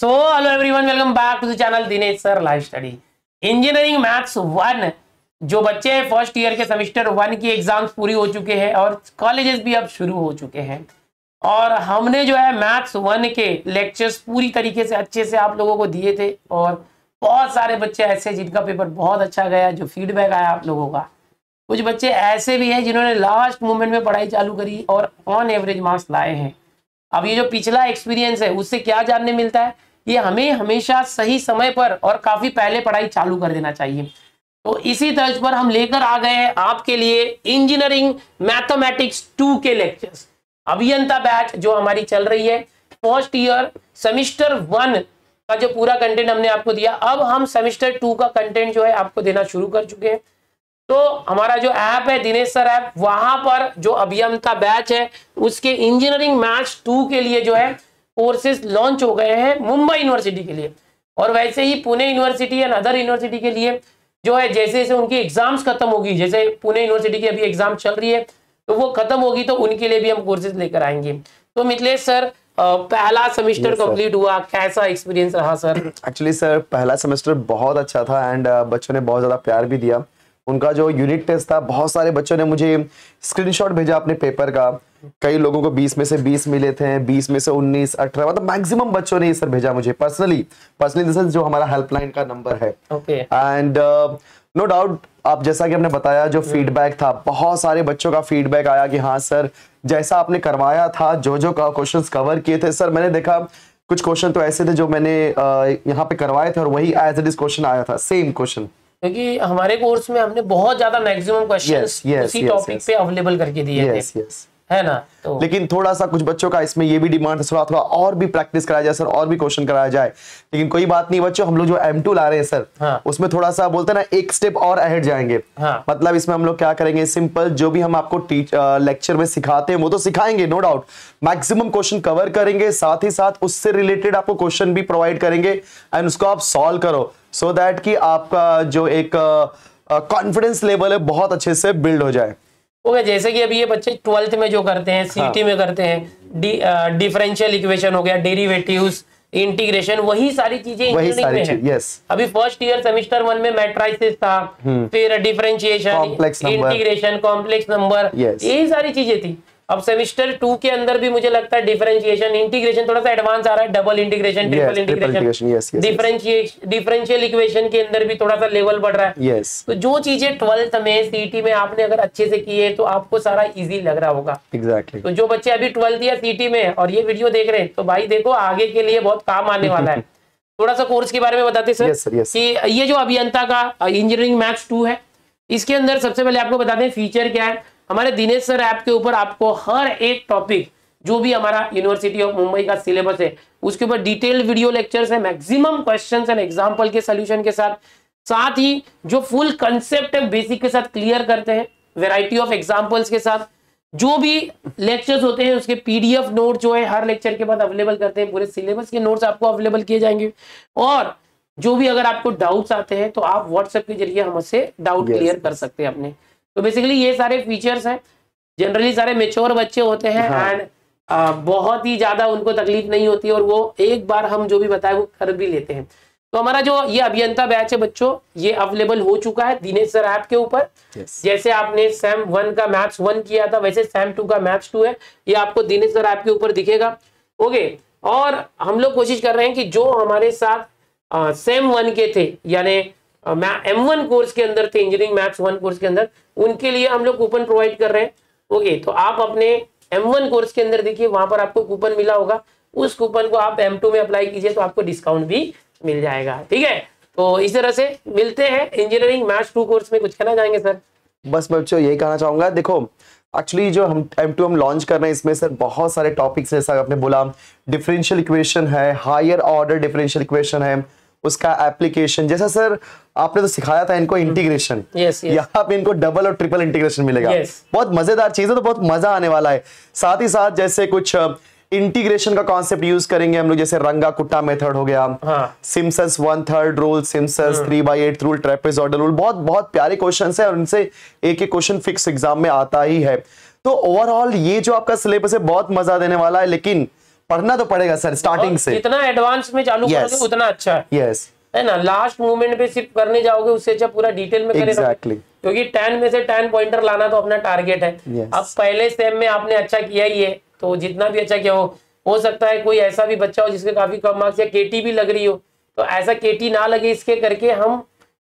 So hello everyone welcome back to the channel Dinesh sir live study engineering maths one जो बच्चे हैं first year के semester one की exams पूरी हो चुके हैं और कॉलेजेस भी अब शुरू हो चुके हैं और हमने जो है मैथ्स वन के लेक्चर्स पूरी तरीके से अच्छे से आप लोगों को दिए थे और बहुत सारे बच्चे ऐसे जिनका पेपर बहुत अच्छा गया जो फीडबैक आया आप लोगों का कुछ बच्चे ऐसे भी हैं जिन्होंने लास्ट मोमेंट में पढ़ाई चालू करी और ऑन एवरेज मार्क्स लाए हैं अब ये जो पिछला एक्सपीरियंस है उससे क्या जानने मिलता है ये हमें हमेशा सही समय पर और काफी पहले पढ़ाई चालू कर देना चाहिए तो इसी तर्ज पर हम लेकर आ गए हैं आपके लिए इंजीनियरिंग मैथमेटिक्स टू के लेक्चर्स अभियंता बैच जो हमारी चल रही है फर्स्ट ईयर सेमिस्टर वन का जो पूरा कंटेंट हमने आपको दिया अब हम सेमिस्टर टू का कंटेंट जो है आपको देना शुरू कर चुके हैं तो हमारा जो ऐप है दिनेश सर ऐप वहां पर जो अभियंता बैच है उसके इंजीनियरिंग मैच टू के लिए जो है कोर्सेज लॉन्च हो गए हैं मुंबई यूनिवर्सिटी के लिए और वैसे ही Pune university and other university के लिए जो है जैसे जैसे उनकी एग्जाम्स खत्म होगी जैसे पुणे यूनिवर्सिटी की अभी एग्जाम चल रही है तो वो खत्म होगी तो उनके लिए भी हम कोर्सेज लेकर आएंगे तो मिथिलेश सर पहला सेमेस्टर कंप्लीट हुआ कैसा एक्सपीरियंस रहा सर एक्चुअली सर पहला सेमेस्टर बहुत अच्छा था एंड बच्चों ने बहुत ज़्यादा प्यार भी दिया उनका जो यूनिट टेस्ट था बहुत सारे बच्चों ने मुझे स्क्रीनशॉट भेजा अपने पेपर का कई लोगों को 20 में से 20 मिले थे 20 में से 19, 18 मतलब मैक्सिमम बच्चों ने ये सर भेजा मुझे पर्सनली पर्सनली दिस जो हमारा हेल्पलाइन का नंबर है एंड नो डाउट आप जैसा कि हमने बताया जो फीडबैक hmm. था बहुत सारे बच्चों का फीडबैक आया कि हाँ सर जैसा आपने करवाया था जो जो क्वेश्चन कवर किए थे सर मैंने देखा कुछ क्वेश्चन तो ऐसे थे जो मैंने uh, यहाँ पे करवाए थे और वही एज इट इज क्वेश्चन आया था सेम क्वेश्चन क्योंकि हमारे कोर्स में हमने बहुत ज्यादा मैक्सिमम क्वेश्चंस उसी टॉपिक पे अवेलेबल करके दिए yes, थे yes. है ना तो लेकिन थोड़ा सा कुछ बच्चों का इसमें ये भी डिमांड है थोड़ा थोड़ा और भी प्रैक्टिस कराया जाए सर और भी क्वेश्चन कराया जाए लेकिन कोई बात नहीं बच्चों हम लोग जो एम टू ला रहे हैं सर हाँ। उसमें थोड़ा सा बोलते हैं ना एक स्टेप और अहेड जाएंगे हाँ। मतलब इसमें हम लोग क्या करेंगे सिंपल जो भी हम आपको लेक्चर में सिखाते हैं वो तो सिखाएंगे no doubt maximum question cover करेंगे साथ ही साथ उससे रिलेटेड आपको क्वेश्चन भी प्रोवाइड करेंगे एंड उसको आप सॉल्व करो सो दैट की आपका जो एक कॉन्फिडेंस लेवल है बहुत अच्छे से बिल्ड हो जाए ओके जैसे कि अभी ये बच्चे ट्वेल्थ में जो करते हैं सी हाँ. में करते हैं डिफरेंशियल इक्वेशन हो गया डेरिवेटिव्स इंटीग्रेशन वही सारी चीजें इंजीनियरिंग में है यस अभी फर्स्ट ईयर सेमिस्टर वन में मैट्राइसिस था हम्म। फिर डिफरेंशिएशन इंटीग्रेशन कॉम्प्लेक्स नंबर यही सारी चीजें थी अब सेमिस्टर टू के अंदर भी मुझे लगता है डिफरेंशिएशन इंटीग्रेशन थोड़ा सा एडवांस आ रहा है double integration triple integration differentiation differential equation के अंदर भी थोड़ा सा लेवल बढ़ रहा है yes. तो जो चीजें ट्वेल्थ में सीटी में आपने अगर अच्छे से की है तो आपको सारा इजी लग रहा होगा एग्जैक्टली exactly. तो जो बच्चे अभी ट्वेल्थ या सीटी में और ये वीडियो देख रहे हैं तो भाई देखो आगे के लिए बहुत काम आने वाला है थोड़ा सा कोर्स के बारे में बताते सर कि ये जो अभियंता का इंजीनियरिंग मैथ्स टू है इसके अंदर सबसे पहले आपको बता दें फीचर क्या है हमारे दिनेश सर ऐप के ऊपर आपको हर एक टॉपिक जो भी हमारा यूनिवर्सिटी ऑफ मुंबई का सिलेबस है उसके ऊपर डिटेल्ड वीडियो लेक्चर्स है मैक्सिमम क्वेश्चंस एंड एग्जांपल के सोल्यूशन के साथ साथ ही जो फुल कंसेप्ट बेसिक के साथ क्लियर करते हैं वेराइटी ऑफ एग्जाम्पल्स के साथ जो भी लेक्चर्स होते हैं उसके पीडीएफ नोट जो है हर लेक्चर के बाद अवेलेबल करते हैं पूरे सिलेबस के नोट्स आपको अवेलेबल किए जाएंगे और जो भी अगर आपको डाउट्स आते हैं तो आप व्हाट्सएप के जरिए हमसे डाउट क्लियर कर सकते हैं अपने तो बेसिकली ये सारे फीचर्स हैं जनरली सारे मेच्योर बच्चे होते हैं एंड हाँ। बहुत ही ज्यादा उनको तकलीफ नहीं होती और वो एक बार हम जो भी बताए वो कर भी लेते हैं तो हमारा जो ये अभियंता बैच है बच्चों ये अवेलेबल हो चुका है दिनेश सर ऐप के ऊपर yes. जैसे आपने सैम वन का मैप्स वन किया था वैसे सैम टू का मैप्स टू है ये आपको दिनेश सर ऐप के ऊपर दिखेगा ओके और हम लोग कोशिश कर रहे हैं कि जो हमारे साथ सेम वन के थे यानी एम वन कोर्स के अंदर थे इंजीनियरिंग मैथ्स वन कोर्स के अंदर उनके लिए हम लोग कूपन प्रोवाइड कर रहे हैं ओके तो आप अपने एम वन कोर्स के अंदर देखिए वहां पर आपको कूपन मिला होगा उस कूपन को आप एम टू में अप्लाई कीजिए तो आपको डिस्काउंट भी मिल जाएगा ठीक है तो इस तरह से मिलते हैं इंजीनियरिंग मैथ्स टू कोर्स में कुछ कहना चाहेंगे सर बस बच्चों यही कहना चाहूंगा देखो एक्चुअली जो हम एम टू एम लॉन्च कर रहे हैं इसमें सर बहुत सारे टॉपिक्स है सर आपने बोला डिफरेंशियल इक्वेशन है हायर ऑर्डर डिफरेंशियल इक्वेशन है उसका एप्लीकेशन जैसा सर आपने तो सिखाया था इनको इंटीग्रेशन हम्म। यहाँ पे इनको डबल और ट्रिपल इंटीग्रेशन मिलेगा yes. बहुत मजेदार चीज है तो बहुत मजा आने वाला है साथ ही साथ जैसे कुछ इंटीग्रेशन का कॉन्सेप्ट यूज करेंगे हम लोग जैसे रंगा कुट्टा मेथड हो गया हाँ. One third rule Simpson's three by eight rule trapezoidal rule बहुत बहुत प्यारे क्वेश्चन है और उनसे एक एक क्वेश्चन फिक्स एग्जाम में आता ही है तो ओवरऑल ये जो आपका सिलेबस है बहुत मजा देने वाला है लेकिन पढ़ना तो पड़ेगा सर स्टार्टिंग से जितना एडवांस में चालू yes. करोगे उतना अच्छा है यस yes. है ना लास्ट मूवमेंट पे सिर्फ करने जाओगे उससे अच्छा पूरा डिटेल में एग्जैक्टली exactly. क्योंकि टेन में से टेन पॉइंटर लाना तो अपना टारगेट है yes. अब पहले सेम में आपने अच्छा किया ही है तो जितना भी अच्छा किया हो हो सकता है कोई ऐसा भी बच्चा हो जिसके काफी कम मार्क्स या केटी भी लग रही हो तो ऐसा केटी ना लगे इसके करके हम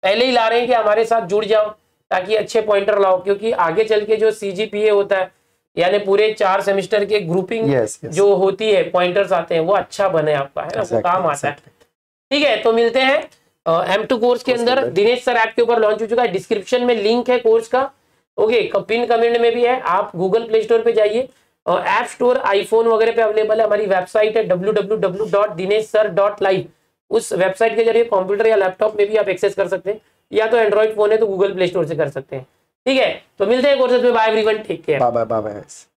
पहले ही ला रहे हैं कि हमारे साथ जुड़ जाओ ताकि अच्छे पॉइंटर लाओ क्योंकि आगे चल के जो सीजीपीए होता है यानी पूरे चार सेमेस्टर के ग्रुपिंग yes, yes. जो होती है पॉइंटर्स आते हैं वो अच्छा बने आपका है ना exactly, काम exactly. आता है ठीक है तो मिलते हैं एम टू कोर्स के अंदर दिनेश सर ऐप के ऊपर लॉन्च हो चुका है डिस्क्रिप्शन में लिंक है कोर्स का ओके पिन कमेंट में भी है आप गूगल प्ले स्टोर पे जाइए ऐप स्टोर आईफोन वगैरह पे अवेलेबल है हमारी वेबसाइट है डब्ल्यू उस वेबसाइट के जरिए कंप्यूटर या लैपटॉप में भी आप एक्सेस कर सकते हैं या तो एंड्रॉइड फोन है तो गूगल प्ले स्टोर से कर सकते हैं ठीक है तो मिलते हैं कोर्सेज में बाय एवरीवन ठीक है बाय बाय बाय